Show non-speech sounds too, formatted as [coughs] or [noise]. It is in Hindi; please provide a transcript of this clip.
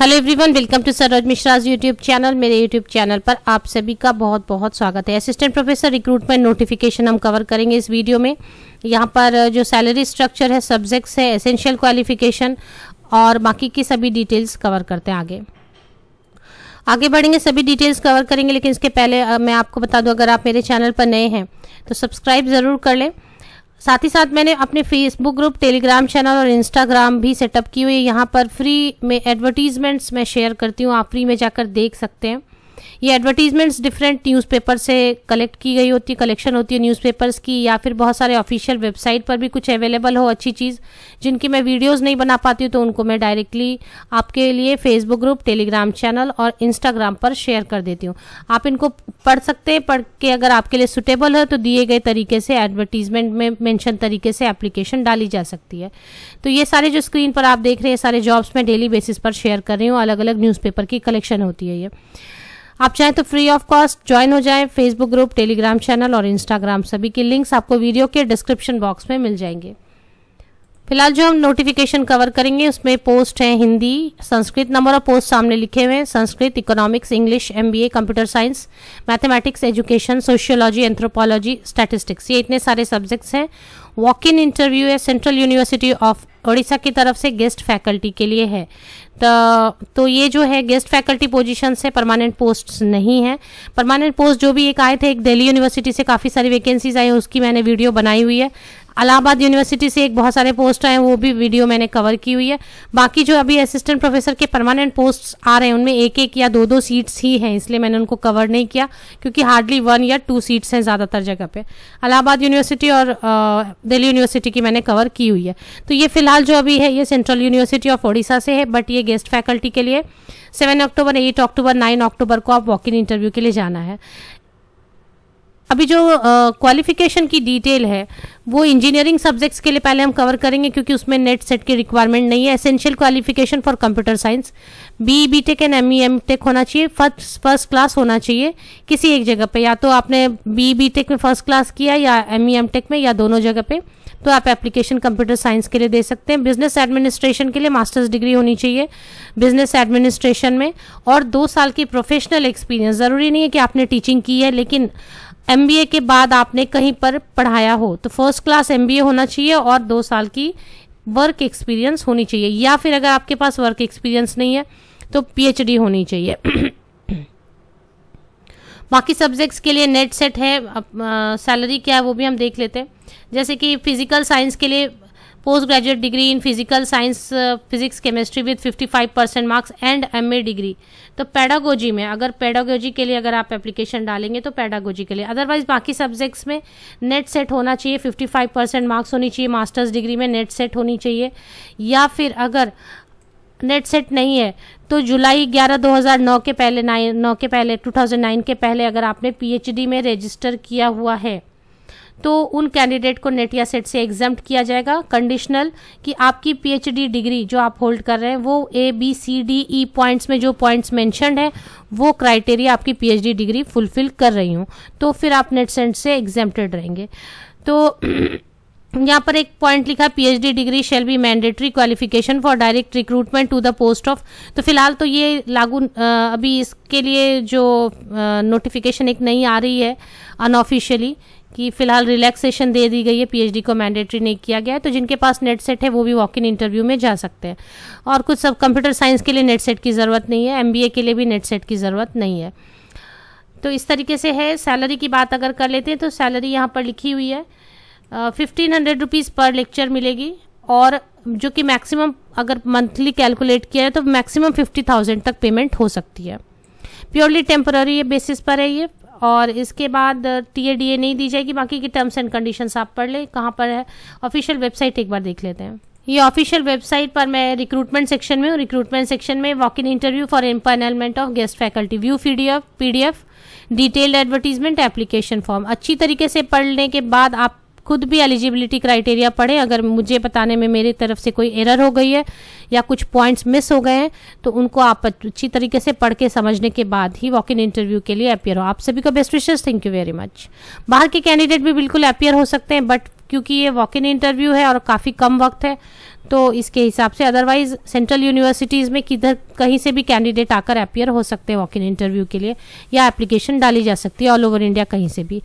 hello everyone welcome to Saroj Mishra's YouTube channel मेरे यूट्यूब चैनल पर आप सभी का बहुत बहुत स्वागत है असिस्टेंट प्रोफेसर रिक्रूटमेंट नोटिफिकेशन हम कवर करेंगे इस वीडियो में यहाँ पर जो सैलरी स्ट्रक्चर है सब्जेक्ट्स है एसेंशियल क्वालिफिकेशन और बाकी की सभी डिटेल्स कवर करते हैं आगे आगे बढ़ेंगे सभी डिटेल्स कवर करेंगे लेकिन इसके पहले मैं आपको बता दूँ अगर आप मेरे चैनल पर नए हैं तो सब्सक्राइब ज़रूर कर लें साथ ही साथ मैंने अपने फेसबुक ग्रुप टेलीग्राम चैनल और इंस्टाग्राम भी सेटअप किए हुए यहाँ पर फ्री में एडवर्टीजमेंट्स मैं शेयर करती हूँ आप फ्री में जाकर देख सकते हैं ये एडवर्टीजमेंट्स डिफरेंट न्यूज़पेपर से कलेक्ट की गई होती है कलेक्शन होती है न्यूज़पेपर्स की या फिर बहुत सारे ऑफिशियल वेबसाइट पर भी कुछ अवेलेबल हो अच्छी चीज़ जिनकी मैं वीडियोज़ नहीं बना पाती हूँ तो उनको मैं डायरेक्टली आपके लिए फेसबुक ग्रुप टेलीग्राम चैनल और इंस्टाग्राम पर शेयर कर देती हूँ आप इनको पढ़ सकते हैं पढ़ के अगर आपके लिए सुटेबल है तो दिए गए तरीके से एडवर्टीजमेंट में मैंशन तरीके से एप्लीकेशन डाली जा सकती है तो ये सारे जो स्क्रीन पर आप देख रहे हैं सारे जॉब्स मैं डेली बेसिस पर शेयर कर रही हूँ अलग अलग न्यूज़पेपर की कलेक्शन होती है ये आप चाहें तो फ्री ऑफ कॉस्ट ज्वाइन हो जाएं फेसबुक ग्रुप टेलीग्राम चैनल और इंस्टाग्राम सभी के लिंक्स आपको वीडियो के डिस्क्रिप्शन बॉक्स में मिल जाएंगे फिलहाल जो हम नोटिफिकेशन कवर करेंगे उसमें पोस्ट हैं Hindi Sanskrit number of post सामने लिखे हुए हैं Sanskrit economics English MBA computer science mathematics education sociology anthropology statistics ये इतने सारे सब्जेक्ट्स हैं वॉक इन इंटरव्यू है सेंट्रल यूनिवर्सिटी ऑफ उड़ीसा की तरफ से गेस्ट फैकल्टी के लिए है तो तो ये जो है गेस्ट फैकल्टी पोजीशन से परमानेंट पोस्ट नहीं है परमानेंट पोस्ट जो भी एक आए थे एक दिल्ली यूनिवर्सिटी से काफ़ी सारी वैकेंसीज आई उसकी मैंने वीडियो बनाई हुई है अलाहाबाद यूनिवर्सिटी से एक बहुत सारे पोस्ट आए हैं वो भी वीडियो मैंने कवर की हुई है बाकी जो अभी असिस्टेंट प्रोफेसर के परमानेंट पोस्ट आ रहे हैं उनमें एक एक या दो दो सीट्स ही हैं इसलिए मैंने उनको कवर नहीं किया क्योंकि हार्डली वन या टू सीट्स हैं ज़्यादातर जगह पे अलाहाबाद यूनिवर्सिटी और दिल्ली यूनिवर्सिटी की मैंने कवर की हुई है तो ये फिलहाल जो अभी है ये सेंट्रल यूनिवर्सिटी ऑफ ओडिशा से है बट ये गेस्ट फैकल्टी के लिए seven October eight October nine October को आप वॉक इन इंटरव्यू के लिए जाना है अभी जो क्वालिफिकेशन uh, की डिटेल है वो इंजीनियरिंग सब्जेक्ट्स के लिए पहले हम कवर करेंगे क्योंकि उसमें नेट सेट की रिक्वायरमेंट नहीं है essential qualification for computer science B B tech and M E M tech होना चाहिए फर्स्ट फर्स्ट क्लास होना चाहिए किसी एक जगह पे या तो आपने बी बी टेक में फर्स्ट क्लास किया या एम ई एम टेक में या दोनों जगह पे तो आप एप्लीकेशन कंप्यूटर साइंस के लिए दे सकते हैं बिजनेस एडमिनिस्ट्रेशन के लिए मास्टर्स डिग्री होनी चाहिए बिजनेस एडमिनिस्ट्रेशन में और दो साल की प्रोफेशनल एक्सपीरियंस ज़रूरी नहीं है कि आपने टीचिंग की है लेकिन एम के बाद आपने कहीं पर पढ़ाया हो तो फर्स्ट क्लास एम होना चाहिए और दो साल की वर्क एक्सपीरियंस होनी चाहिए या फिर अगर आपके पास वर्क एक्सपीरियंस नहीं है तो पीएचडी होनी चाहिए [coughs] बाकी सब्जेक्ट्स के लिए नेट सेट है सैलरी क्या है वो भी हम देख लेते हैं जैसे कि फिजिकल साइंस के लिए post graduate degree in physical science physics chemistry with 55 percent marks and a degree to pedagogy में अगर पैडागोजी के लिए अगर आप एप्लीकेशन डालेंगे तो पैडागोजी के लिए अदरवाइज बाकी सब्जेक्ट्स में नेट सेट होना चाहिए 55 परसेंट मार्क्स होनी चाहिए मास्टर्स डिग्री में नेट सेट होनी चाहिए या फिर अगर नेट सेट नहीं है तो जुलाई 11 2009 के पहले नाइन नौ के पहले 2009 के पहले अगर आपने पीएचडी में रजिस्टर किया हुआ है तो उन कैंडिडेट को नेटिया सेट से एग्जाम किया जाएगा कंडीशनल कि आपकी पीएचडी डिग्री जो आप होल्ड कर रहे हैं वो A B C D E points में जो पॉइंट्स मैंशन है वो क्राइटेरिया आपकी पीएचडी डिग्री फुलफिल कर रही हूँ तो फिर आप नेट सेट से एग्जाम्प्टेड रहेंगे तो [clears throat] यहाँ पर एक पॉइंट लिखा PhD degree shall be mandatory qualification for direct recruitment to the post of तो फिलहाल तो ये लागू अभी इसके लिए जो नोटिफिकेशन एक नहीं आ रही है अनऑफिशियली कि फिलहाल रिलैक्सेशन दे दी गई है पीएचडी को मैंडेटरी नहीं किया गया है तो जिनके पास नेट सेट है वो भी वॉक इन इंटरव्यू में जा सकते हैं और कुछ सब कंप्यूटर साइंस के लिए नेट सेट की ज़रूरत नहीं है एम के लिए भी नेट सेट की ज़रूरत नहीं है तो इस तरीके से है सैलरी की बात अगर कर लेते हैं तो सैलरी यहाँ पर लिखी हुई है फिफ्टीन हंड्रेड रुपीज़ पर लेक्चर मिलेगी और जो कि मैक्सिमम अगर मंथली कैलकुलेट किया है तो मैक्सिमम फिफ्टी थाउजेंड तक पेमेंट हो सकती है प्योरली टेम्पररी बेसिस पर है ये और इसके बाद टी नहीं दी जाएगी बाकी की टर्म्स एंड कंडीशंस आप पढ़ लें कहाँ पर है ऑफिशियल वेबसाइट एक बार देख लेते हैं ये ऑफिशियल वेबसाइट पर मैं रिक्रूटमेंट सेक्शन में हूँ रिक्रूटमेंट सेक्शन में walk in interview for empanelment of guest faculty view P D F detailed advertisement application form अच्छी तरीके से पढ़ने के बाद आप खुद भी एलिजिबिलिटी क्राइटेरिया पढ़े अगर मुझे बताने में मेरी तरफ से कोई एरर हो गई है या कुछ पॉइंट्स मिस हो गए हैं तो उनको आप अच्छी तरीके से पढ़ के समझने के बाद ही वॉक इन इंटरव्यू के लिए अपियर हो आप सभी का बेस्ट विशेष थैंक यू वेरी मच बाहर के कैंडिडेट भी बिल्कुल अपियर हो सकते हैं बट क्योंकि ये वॉक इन इंटरव्यू है और काफ़ी कम वक्त है तो इसके हिसाब से अदरवाइज सेंट्रल यूनिवर्सिटीज़ में किधर कहीं से भी कैंडिडेट आकर अपियर हो सकते हैं वॉक इन इंटरव्यू के लिए या एप्लीकेशन डाली जा सकती है ऑल ओवर इंडिया कहीं से भी